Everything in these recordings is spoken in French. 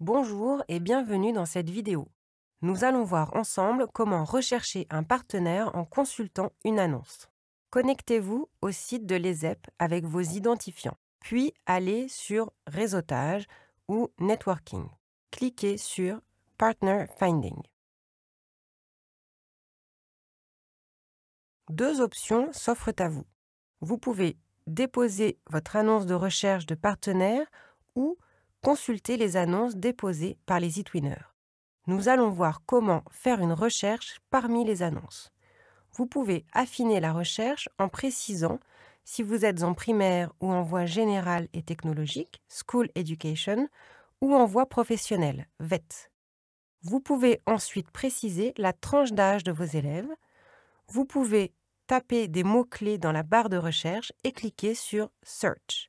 Bonjour et bienvenue dans cette vidéo. Nous allons voir ensemble comment rechercher un partenaire en consultant une annonce. Connectez-vous au site de l'ESEP avec vos identifiants, puis allez sur Réseautage ou Networking. Cliquez sur Partner Finding. Deux options s'offrent à vous. Vous pouvez déposer votre annonce de recherche de partenaire ou consultez les annonces déposées par les eTwinners. Nous allons voir comment faire une recherche parmi les annonces. Vous pouvez affiner la recherche en précisant si vous êtes en primaire ou en voie générale et technologique, School Education, ou en voie professionnelle, VET. Vous pouvez ensuite préciser la tranche d'âge de vos élèves. Vous pouvez taper des mots-clés dans la barre de recherche et cliquer sur Search.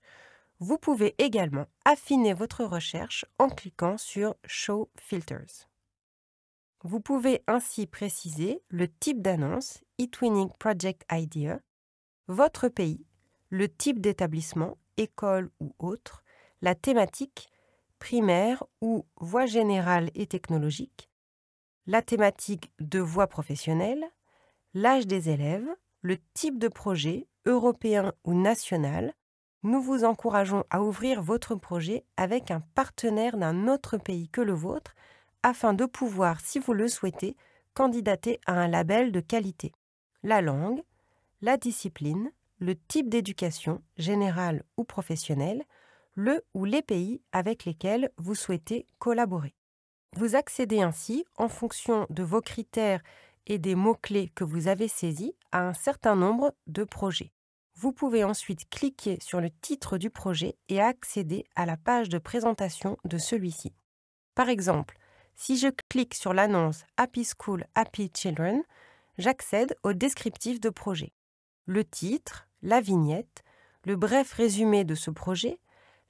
Vous pouvez également affiner votre recherche en cliquant sur Show Filters. Vous pouvez ainsi préciser le type d'annonce eTwinning Project Idea, votre pays, le type d'établissement, école ou autre, la thématique, primaire ou voie générale et technologique, la thématique de voie professionnelle, l'âge des élèves, le type de projet, européen ou national, nous vous encourageons à ouvrir votre projet avec un partenaire d'un autre pays que le vôtre afin de pouvoir, si vous le souhaitez, candidater à un label de qualité. La langue, la discipline, le type d'éducation, générale ou professionnelle, le ou les pays avec lesquels vous souhaitez collaborer. Vous accédez ainsi, en fonction de vos critères et des mots-clés que vous avez saisis, à un certain nombre de projets. Vous pouvez ensuite cliquer sur le titre du projet et accéder à la page de présentation de celui-ci. Par exemple, si je clique sur l'annonce Happy School, Happy Children, j'accède au descriptif de projet. Le titre, la vignette, le bref résumé de ce projet,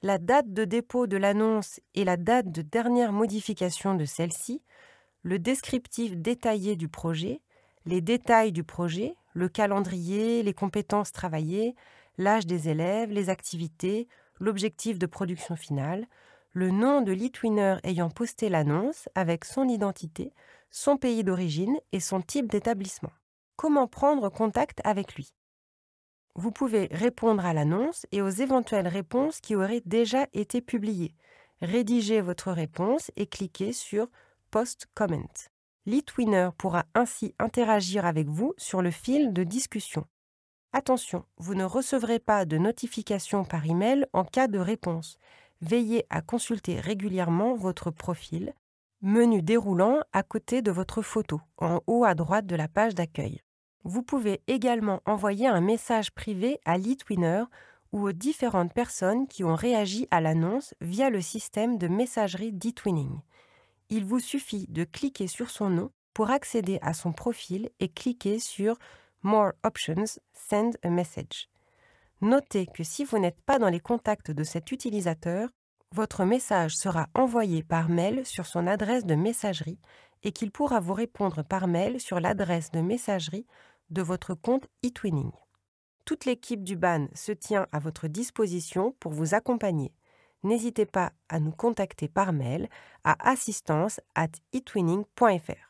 la date de dépôt de l'annonce et la date de dernière modification de celle-ci, le descriptif détaillé du projet, les détails du projet, le calendrier, les compétences travaillées, l'âge des élèves, les activités, l'objectif de production finale, le nom de l'e-twinner ayant posté l'annonce avec son identité, son pays d'origine et son type d'établissement. Comment prendre contact avec lui Vous pouvez répondre à l'annonce et aux éventuelles réponses qui auraient déjà été publiées. Rédigez votre réponse et cliquez sur Post Comment. L'eTwinner pourra ainsi interagir avec vous sur le fil de discussion. Attention, vous ne recevrez pas de notification par email en cas de réponse. Veillez à consulter régulièrement votre profil, menu déroulant à côté de votre photo, en haut à droite de la page d'accueil. Vous pouvez également envoyer un message privé à l'eTwinner ou aux différentes personnes qui ont réagi à l'annonce via le système de messagerie d'eTwinning il vous suffit de cliquer sur son nom pour accéder à son profil et cliquer sur More Options, Send a Message. Notez que si vous n'êtes pas dans les contacts de cet utilisateur, votre message sera envoyé par mail sur son adresse de messagerie et qu'il pourra vous répondre par mail sur l'adresse de messagerie de votre compte eTwinning. Toute l'équipe du BAN se tient à votre disposition pour vous accompagner n'hésitez pas à nous contacter par mail à assistance at itwinning.fr.